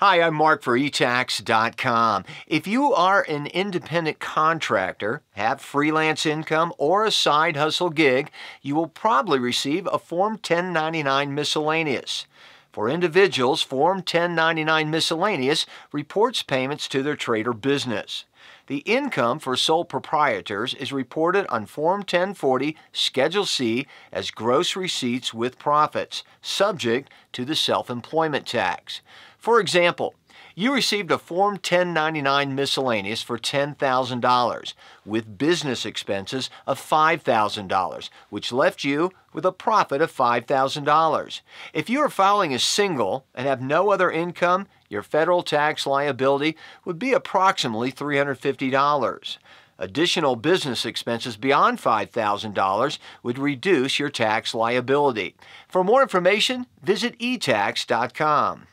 Hi, I'm Mark for etax.com. If you are an independent contractor, have freelance income, or a side hustle gig, you will probably receive a Form 1099 miscellaneous. For individuals, Form 1099 Miscellaneous reports payments to their trade or business. The income for sole proprietors is reported on Form 1040 Schedule C as gross receipts with profits, subject to the self employment tax. For example, you received a Form 1099 miscellaneous for $10,000 with business expenses of $5,000, which left you with a profit of $5,000. If you are filing as single and have no other income, your federal tax liability would be approximately $350. Additional business expenses beyond $5,000 would reduce your tax liability. For more information, visit etax.com.